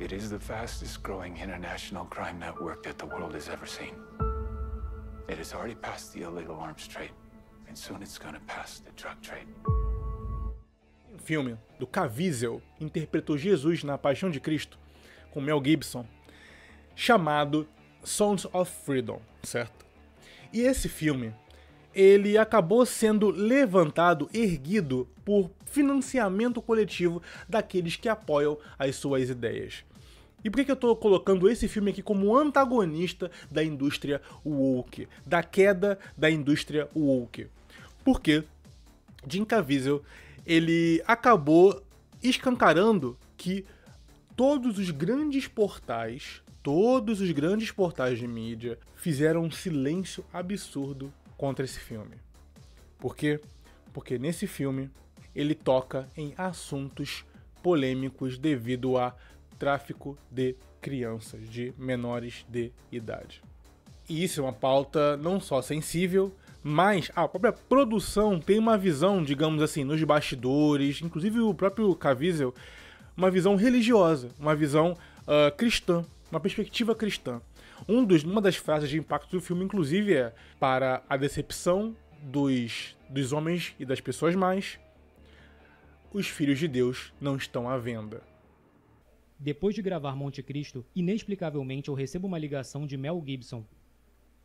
It is the fastest growing international crime network that the world has ever seen. It has already passed the illegal arms trade, and soon it's gonna pass the drug trade. Um filme do Cavizel interpretou Jesus na Paixão de Cristo com Mel Gibson, chamado Sons of Freedom, certo? E esse filme ele acabou sendo levantado, erguido por financiamento coletivo daqueles que apoiam as suas ideias. E por que, eu estou colocando esse filme aqui como antagonista da indústria woke, da queda da indústria woke? Porque Jim Caviezel, ele acabou escancarando que todos os grandes portais, todos os grandes portais de mídia fizeram um silêncio absurdo contra esse filme. Por quê? Porque nesse filme ele toca em assuntos polêmicos devido a tráfico de crianças, de menores de idade. E isso é uma pauta não só sensível, mas a própria produção tem uma visão, digamos assim, nos bastidores, inclusive o próprio Caviezel, uma visão religiosa, uma visão uh, cristã, uma perspectiva cristã. Um dos, uma das frases de impacto do filme, inclusive, é para a decepção dos, dos homens e das pessoas mais, os filhos de Deus não estão à venda. Depois de gravar Monte Cristo, inexplicavelmente eu recebo uma ligação de Mel Gibson.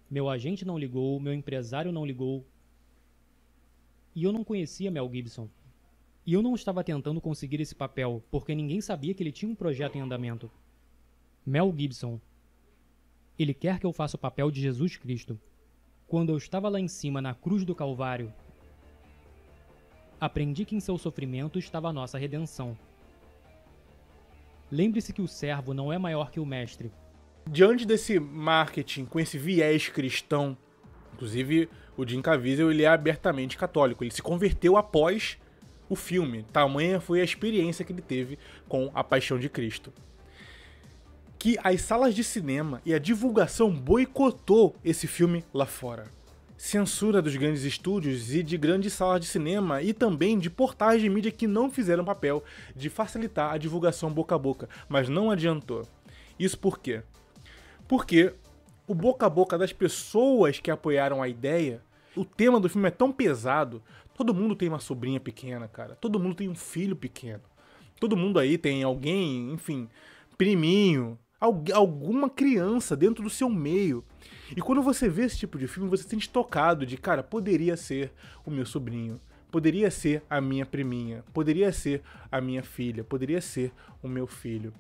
Meu agente não ligou, meu empresário não ligou. E eu não conhecia Mel Gibson. E eu não estava tentando conseguir esse papel, porque ninguém sabia que ele tinha um projeto em andamento. Mel Gibson, ele quer que eu faça o papel de Jesus Cristo. Quando eu estava lá em cima na cruz do Calvário, aprendi que em seu sofrimento estava a nossa redenção. Lembre-se que o servo não é maior que o mestre. Diante desse marketing, com esse viés cristão, inclusive o Jim Caviezel ele é abertamente católico. Ele se converteu após o filme. Tamanha foi a experiência que ele teve com a Paixão de Cristo que as salas de cinema e a divulgação boicotou esse filme lá fora. Censura dos grandes estúdios e de grandes salas de cinema e também de portais de mídia que não fizeram papel de facilitar a divulgação boca a boca, mas não adiantou. Isso por quê? Porque o boca a boca das pessoas que apoiaram a ideia, o tema do filme é tão pesado. Todo mundo tem uma sobrinha pequena, cara. Todo mundo tem um filho pequeno. Todo mundo aí tem alguém, enfim, priminho, alguma criança dentro do seu meio. E quando você vê esse tipo de filme, você se sente tocado de, cara, poderia ser o meu sobrinho, poderia ser a minha priminha, poderia ser a minha filha, poderia ser o meu filho.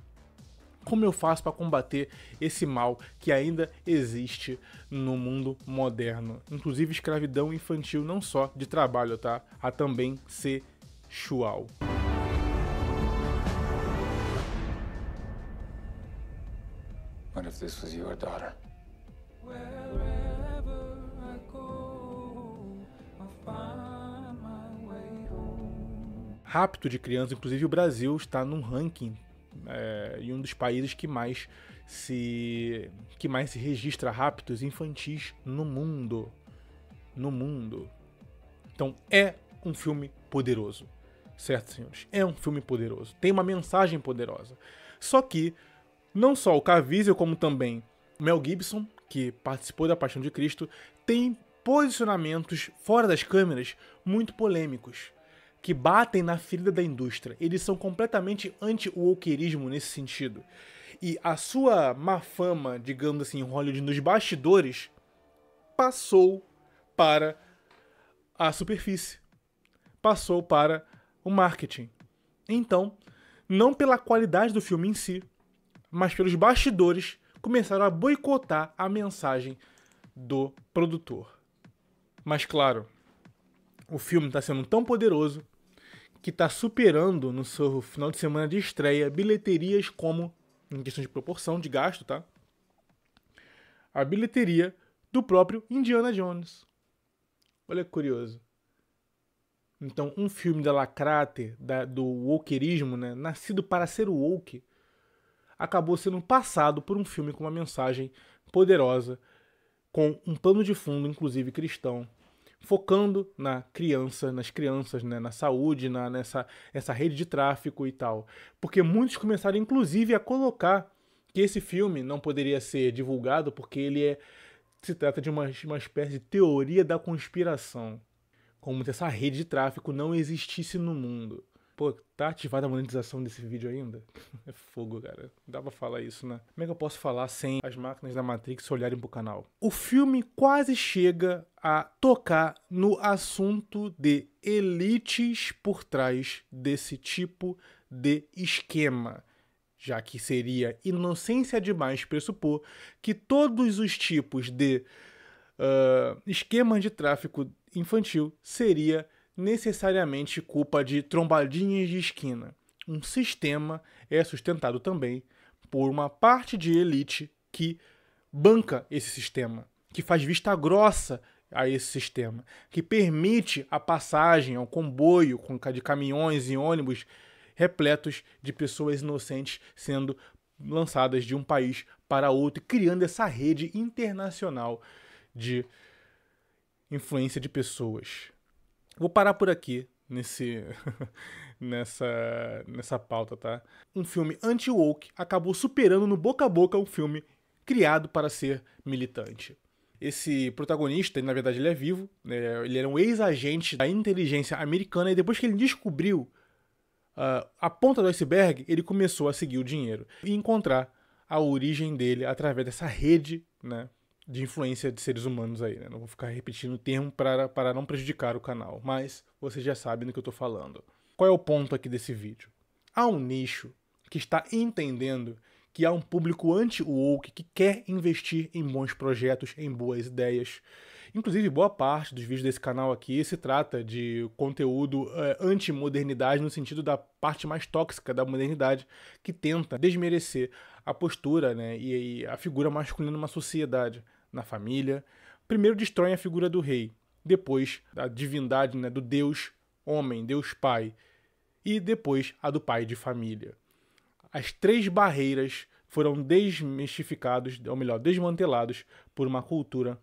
Como eu faço para combater esse mal que ainda existe no mundo moderno? Inclusive escravidão infantil, não só de trabalho, tá? Há também sexual. this was your daughter. Wherever I go, find my way home. Rapto de crianças, inclusive o Brasil está num ranking é, e um dos países que mais se que mais se registra raptos infantis no mundo, no mundo. Então é um filme poderoso, certo, senhores? É um filme poderoso. Tem uma mensagem poderosa. Só que não só o Caviezel, como também Mel Gibson, que participou da Paixão de Cristo, tem posicionamentos fora das câmeras muito polêmicos, que batem na ferida da indústria. Eles são completamente anti-wokerismo nesse sentido. E a sua má fama, digamos assim, em Hollywood nos bastidores, passou para a superfície. Passou para o marketing. Então, não pela qualidade do filme em si, mas pelos bastidores começaram a boicotar a mensagem do produtor. Mas claro, o filme está sendo tão poderoso que está superando no seu final de semana de estreia bilheterias como, em questão de proporção de gasto, tá? A bilheteria do próprio Indiana Jones. Olha que curioso. Então, um filme da lacrate, da, do wokeirismo, né? Nascido para ser woke, acabou sendo passado por um filme com uma mensagem poderosa, com um pano de fundo, inclusive cristão, focando na criança, nas crianças, né, na saúde, na, nessa essa rede de tráfico e tal. Porque muitos começaram, inclusive, a colocar que esse filme não poderia ser divulgado porque ele é, se trata de uma, uma espécie de teoria da conspiração. Como se essa rede de tráfico não existisse no mundo. Pô, tá ativada a monetização desse vídeo ainda? é fogo, cara. Dá pra falar isso, né? Como é que eu posso falar sem as máquinas da Matrix olharem pro canal? O filme quase chega a tocar no assunto de elites por trás desse tipo de esquema já que seria inocência demais pressupor que todos os tipos de uh, esquema de tráfico infantil seria necessariamente culpa de trombadinhas de esquina. Um sistema é sustentado também por uma parte de elite que banca esse sistema, que faz vista grossa a esse sistema, que permite a passagem ao comboio de caminhões e ônibus repletos de pessoas inocentes sendo lançadas de um país para outro, criando essa rede internacional de influência de pessoas. Vou parar por aqui nesse nessa nessa pauta, tá? Um filme anti-woke acabou superando no boca a boca um filme criado para ser militante. Esse protagonista, na verdade, ele é vivo, né? ele era um ex-agente da inteligência americana e depois que ele descobriu uh, a ponta do iceberg, ele começou a seguir o dinheiro e encontrar a origem dele através dessa rede né, de influência de seres humanos aí, né? Não vou ficar repetindo o termo para não prejudicar o canal, mas vocês já sabem do que eu estou falando. Qual é o ponto aqui desse vídeo? Há um nicho que está entendendo que há um público anti-woke que quer investir em bons projetos, em boas ideias. Inclusive, boa parte dos vídeos desse canal aqui se trata de conteúdo é, anti-modernidade, no sentido da parte mais tóxica da modernidade, que tenta desmerecer a postura né, e, e a figura masculina numa sociedade na família. Primeiro destroem a figura do rei, depois a divindade né, do Deus homem, Deus pai, e depois a do pai de família. As três barreiras foram desmistificados, ou melhor, desmantelados por uma cultura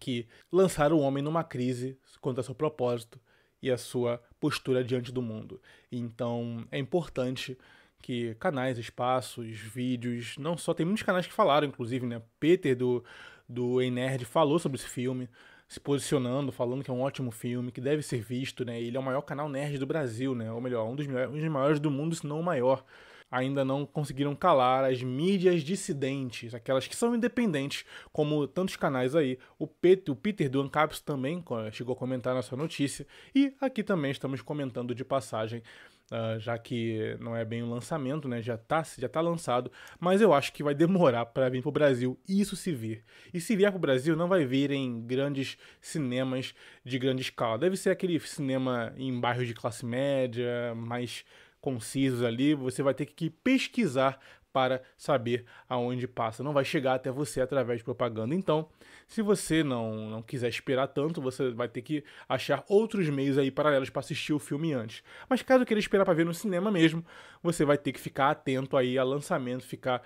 que lançaram o homem numa crise quanto ao seu propósito e a sua postura diante do mundo. Então é importante que canais, espaços, vídeos, não só, tem muitos canais que falaram, inclusive, né? Peter do, do Enerd falou sobre esse filme, se posicionando, falando que é um ótimo filme, que deve ser visto, né? Ele é o maior canal nerd do Brasil, né? Ou melhor, um dos, maiores, um dos maiores do mundo, se não o maior. Ainda não conseguiram calar as mídias dissidentes, aquelas que são independentes, como tantos canais aí. O, Peter, o Peter do Ancaps também chegou a comentar na sua notícia, e aqui também estamos comentando de passagem uh, já que não é bem um lançamento, né? Já tá, já tá lançado, mas eu acho que vai demorar para vir pro Brasil, isso se vir. E se vier pro Brasil, não vai vir em grandes cinemas de grande escala. Deve ser aquele cinema em bairros de classe média, mais concisos ali, você vai ter que pesquisar para saber aonde passa. Não vai chegar até você através de propaganda. Então, se você não, não quiser esperar tanto, você vai ter que achar outros meios aí paralelos para assistir o filme antes. Mas caso queira esperar para ver no cinema mesmo, você vai ter que ficar atento aí a lançamento, ficar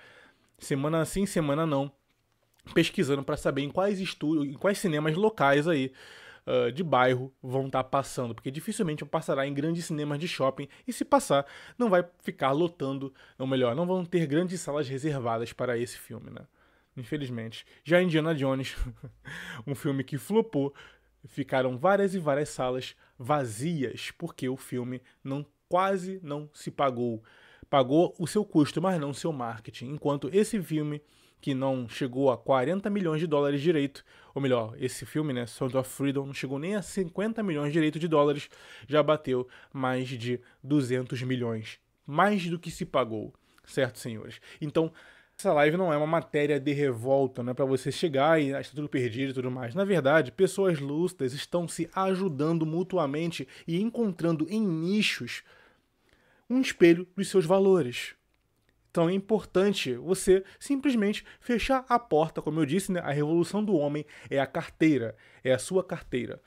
semana sim, semana não, pesquisando para saber em quais estúdios, em quais cinemas locais aí uh, de bairro vão estar tá passando, porque dificilmente passará em grandes cinemas de shopping e se passar, não vai ficar lotando, ou melhor, não vão ter grandes salas reservadas para esse filme, né? Infelizmente. Já Indiana Jones, um filme que flopou, ficaram várias e várias salas vazias, porque o filme não quase não se pagou. Pagou o seu custo, mas não o seu marketing. Enquanto esse filme que não chegou a 40 milhões de dólares direito, ou melhor, esse filme, né, Sound of Freedom, não chegou nem a 50 milhões direito de dólares, já bateu mais de 200 milhões, mais do que se pagou, certo, senhores? Então, essa live não é uma matéria de revolta, né, para você chegar e achar tudo perdido e tudo mais. Na verdade, pessoas lúcidas estão se ajudando mutuamente e encontrando em nichos um espelho dos seus valores. Então é importante você simplesmente fechar a porta, como eu disse, né? A revolução do homem é a carteira, é a sua carteira.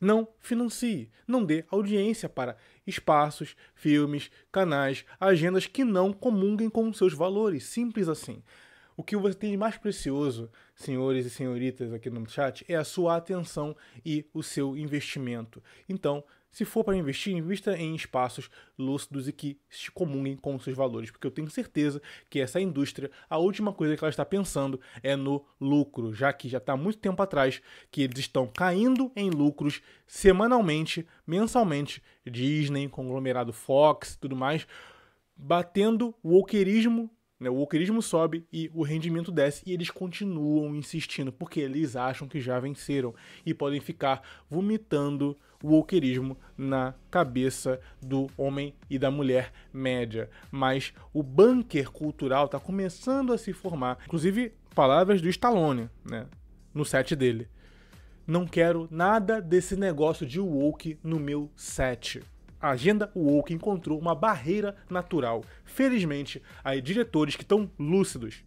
Não financie, não dê audiência para espaços, filmes, canais, agendas que não comunguem com seus valores. Simples assim. O que você tem de mais precioso, senhores e senhoritas aqui no chat, é a sua atenção e o seu investimento. Então, se for para investir, invista em espaços lúcidos e que se comunguem com seus valores, porque eu tenho certeza que essa indústria, a última coisa que ela está pensando é no lucro, já que já está há muito tempo atrás que eles estão caindo em lucros semanalmente, mensalmente, Disney, conglomerado Fox, tudo mais, batendo o wokerismo né? O alcoolismo sobe e o rendimento desce e eles continuam insistindo porque eles acham que já venceram e podem ficar vomitando o alcoolismo na cabeça do homem e da mulher média. Mas o bunker cultural está começando a se formar. Inclusive, palavras do Stallone, né? No set dele. Não quero nada desse negócio de woke no meu set a agenda woke encontrou uma barreira natural. Felizmente, há diretores que estão lúcidos.